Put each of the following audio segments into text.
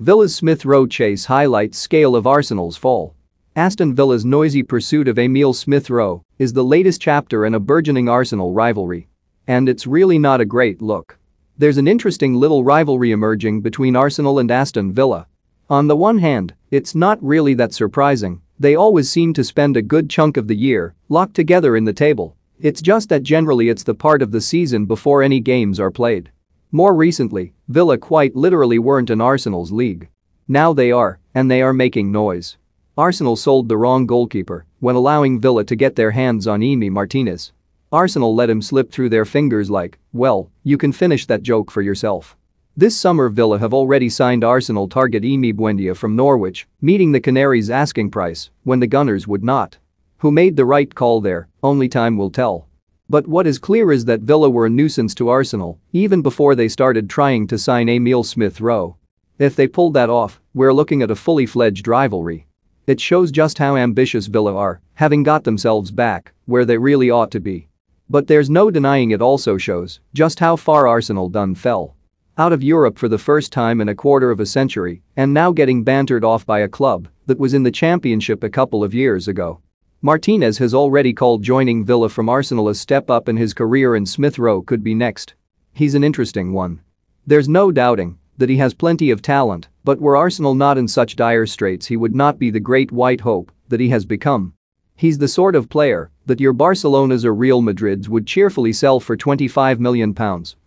Villa's Smith Rowe chase highlights scale of Arsenal's fall. Aston Villa's noisy pursuit of Emil Smith Rowe is the latest chapter in a burgeoning Arsenal rivalry. And it's really not a great look. There's an interesting little rivalry emerging between Arsenal and Aston Villa. On the one hand, it's not really that surprising, they always seem to spend a good chunk of the year locked together in the table. It's just that generally it's the part of the season before any games are played. More recently, Villa quite literally weren't in Arsenal's league. Now they are, and they are making noise. Arsenal sold the wrong goalkeeper when allowing Villa to get their hands on Emi Martinez. Arsenal let him slip through their fingers like, well, you can finish that joke for yourself. This summer Villa have already signed Arsenal target Emi Buendia from Norwich, meeting the Canaries' asking price when the Gunners would not. Who made the right call there, only time will tell. But what is clear is that Villa were a nuisance to Arsenal even before they started trying to sign Emil Smith Rowe. If they pulled that off, we're looking at a fully fledged rivalry. It shows just how ambitious Villa are, having got themselves back where they really ought to be. But there's no denying it also shows just how far Arsenal done fell. Out of Europe for the first time in a quarter of a century and now getting bantered off by a club that was in the championship a couple of years ago. Martinez has already called joining Villa from Arsenal a step up in his career and Smith Rowe could be next. He's an interesting one. There's no doubting that he has plenty of talent, but were Arsenal not in such dire straits he would not be the great white hope that he has become. He's the sort of player that your Barcelonas or Real Madrids would cheerfully sell for £25 million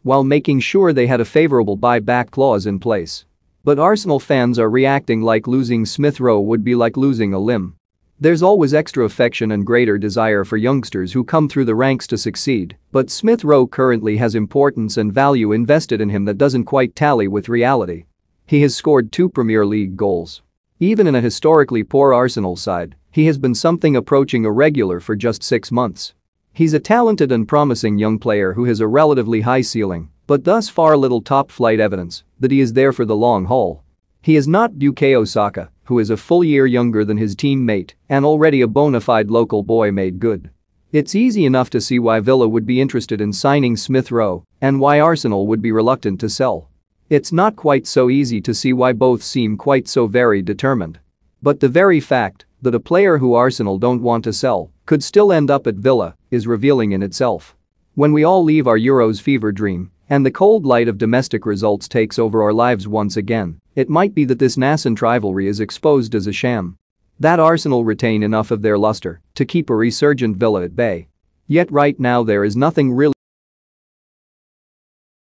while making sure they had a favourable buyback clause in place. But Arsenal fans are reacting like losing Smith Rowe would be like losing a limb. There's always extra affection and greater desire for youngsters who come through the ranks to succeed, but Smith Rowe currently has importance and value invested in him that doesn't quite tally with reality. He has scored two Premier League goals. Even in a historically poor Arsenal side, he has been something approaching a regular for just six months. He's a talented and promising young player who has a relatively high ceiling, but thus far little top flight evidence that he is there for the long haul he is not Buke Osaka, who is a full year younger than his teammate and already a bona fide local boy made good. It's easy enough to see why Villa would be interested in signing Smith Rowe and why Arsenal would be reluctant to sell. It's not quite so easy to see why both seem quite so very determined. But the very fact that a player who Arsenal don't want to sell could still end up at Villa is revealing in itself. When we all leave our Euros fever dream and the cold light of domestic results takes over our lives once again, it might be that this nascent rivalry is exposed as a sham. That Arsenal retain enough of their luster to keep a resurgent Villa at bay. Yet right now there is nothing really